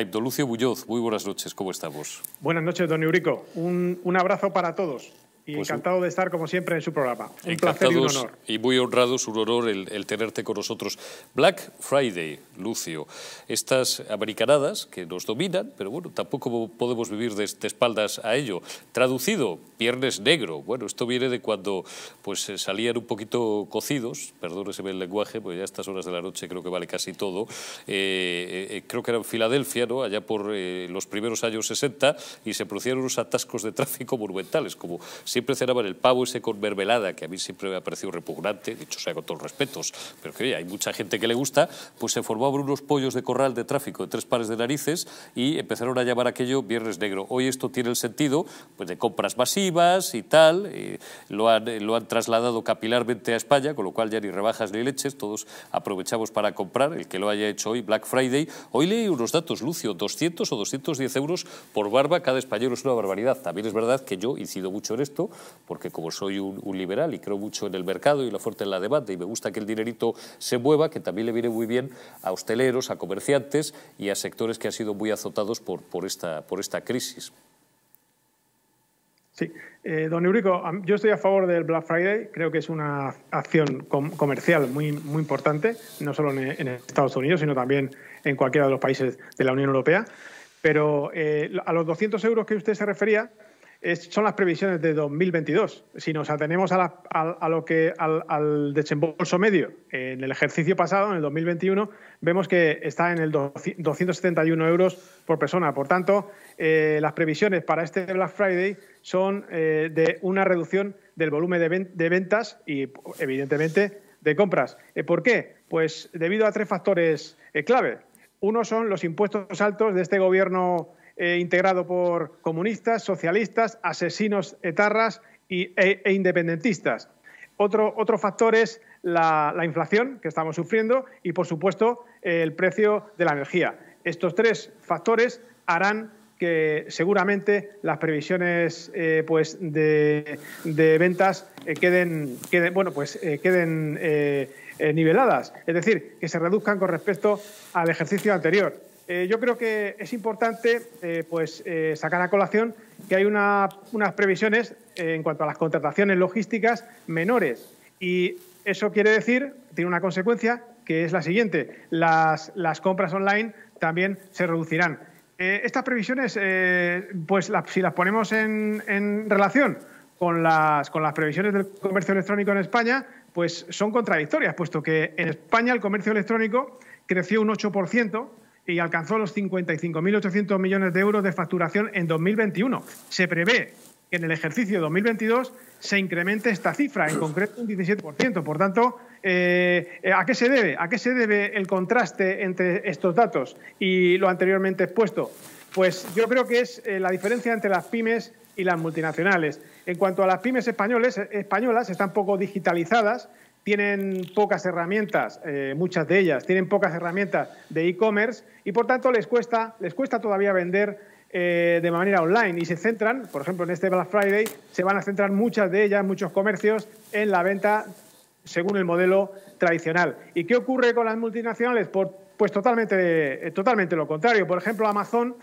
Lucio Bulloz, muy buenas noches, ¿cómo estamos? Buenas noches, don Eurico. Un, abrazo para todos y pues encantado de estar, como siempre, en su programa. Un placer y un honor. Y muy honrados, un honor el, tenerte con nosotros. Black Friday, Lucio. Estas americanadas que nos dominan, pero bueno, tampoco podemos vivir de, de espaldas a ello. Traducido, Viernes Negro. Bueno, esto viene de cuando pues eh, salían un poquito cocidos, perdónese el lenguaje, porque ya a estas horas de la noche creo que vale casi todo. Eh, eh, creo que era en Filadelfia, allá por los primeros años 60, y se producían unos atascos de tráfico monumentales, como siempre cenaban el pavo ese con mermelada, que a mí siempre me ha parecido repugnante, dicho sea con todos los respetos, pero que hay mucha gente que le gusta, pues se formaban unos pollos de corral de tráfico de tres pares de narices y empezaron a llamar aquello Viernes Negro. Hoy esto tiene el sentido pues, de compras masivas, y tal, lo, han, trasladado capilarmente a España, con lo cual ya ni rebajas ni leches, todos aprovechamos para comprar, el que lo haya hecho hoy, Black Friday. Hoy leí unos datos, Lucio, 200 o 210 euros por barba, cada español es una barbaridad. También es verdad que yo incido mucho en esto, porque como soy un, liberal y creo mucho en el mercado y la fuerte en la demanda, y me gusta que el dinerito se mueva, que también le viene muy bien a hosteleros, a comerciantes y a sectores que han sido muy azotados por, por, esta, por esta crisis. Sí, eh, don Eurico, yo estoy a favor del Black Friday. Creo que es una acción comercial muy, muy importante, no solo en, Estados Unidos, sino también en cualquiera de los países de la Unión Europea. Pero eh, a los 200 euros que usted se refería, son las previsiones de 2022. Si nos atenemos a, lo que, al, desembolso medio en el ejercicio pasado, en el 2021, vemos que está en el 271 euros por persona. Por tanto, eh, las previsiones para este Black Friday son eh, de una reducción del volumen de, de ventas y, evidentemente, de compras. Eh, ¿Por qué? Pues debido a tres factores clave. Uno son los impuestos altos de este gobierno eh, integrado por comunistas, socialistas, asesinos etarras e, e, independentistas. Otro, factor es la, inflación que estamos sufriendo y, por supuesto, el precio de la energía. Estos tres factores harán que seguramente las previsiones eh, pues de, ventas eh, queden, queden, bueno, pues, queden niveladas, es decir, que se reduzcan con respecto al ejercicio anterior. Eh, yo creo que es importante eh, pues, eh, sacar a colación que hay unas previsiones en cuanto a las contrataciones logísticas menores. Y eso quiere decir, tiene una consecuencia, que es la siguiente. Las, compras online también se reducirán. estas previsiones, pues si las ponemos en, relación con las, con las previsiones del comercio electrónico en España, pues son contradictorias, puesto que en España el comercio electrónico creció un 8%, y alcanzó los 55.800 millones de euros de facturación en 2021. Se prevé que en el ejercicio 2022 se incremente esta cifra, en concreto un 17%. Por tanto, eh, eh, ¿a qué se debe? ¿A qué se debe el contraste entre estos datos y lo anteriormente expuesto? Pues yo creo que es eh, la diferencia entre las pymes y las multinacionales. En cuanto a las pymes españolas, están poco digitalizadas, tienen pocas herramientas, eh, muchas de ellas tienen pocas herramientas de e-commerce y por tanto les cuesta, les cuesta todavía vender eh, de manera online y se centran, por ejemplo en este Black Friday, se van a centrar muchas de ellas, muchos comercios, en la venta según el modelo tradicional. ¿Y qué ocurre con las multinacionales? pues totalmente, eh, totalmente lo contrario. Por ejemplo, Amazon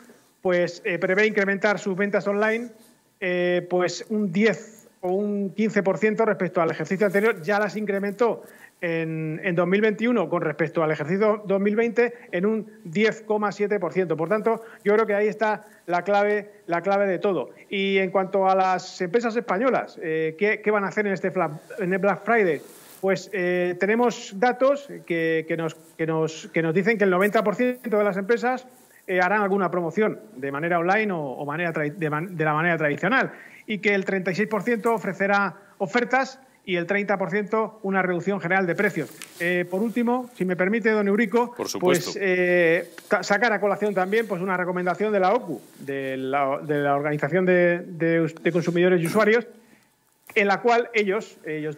pues, prevé incrementar sus ventas online pues un 10 un 15% respecto al ejercicio anterior, ya las incrementó en, en, 2021 con respecto al ejercicio 2020 en un 10,7%. Por tanto, yo creo que ahí está la clave, la clave de todo. Y en cuanto a las empresas españolas, eh, ¿qué, van a hacer en este Black, el Black Friday? Pues eh, tenemos datos que, nos, que, nos, que nos dicen que el 90% de las empresas eh, harán alguna promoción de manera online o, manera de, la manera tradicional y que el 36% ofrecerá ofertas y el 30% una reducción general de precios. Eh, por último, si me permite, don Eurico, pues eh, sacar a colación también pues una recomendación de la OCU, de la, Organización de, Consumidores y Usuarios, en la cual ellos, ellos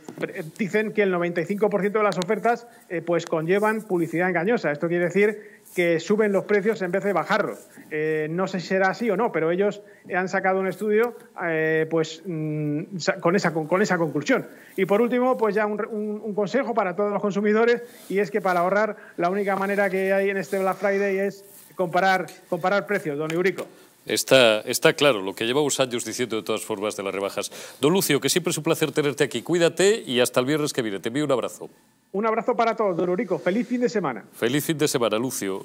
dicen que el 95% de las ofertas pues conllevan publicidad engañosa. Esto quiere decir que suben los precios en vez de bajarlos. Eh, no sé si será así o no, pero ellos han sacado un estudio eh, pues, mm, con, esa, con, esa conclusión. Y por último, pues ya un, consejo para todos los consumidores y es que para ahorrar la única manera que hay en este Black Friday es comparar, comparar precios, don Eurico. Está, está claro lo que llevamos años diciendo de todas formas de las rebajas. Don Lucio, que siempre es un placer tenerte aquí. Cuídate y hasta el viernes que viene. Te envío un abrazo. Un abrazo para todos, don Eurico. Feliz fin de semana. Feliz fin de semana, Lucio.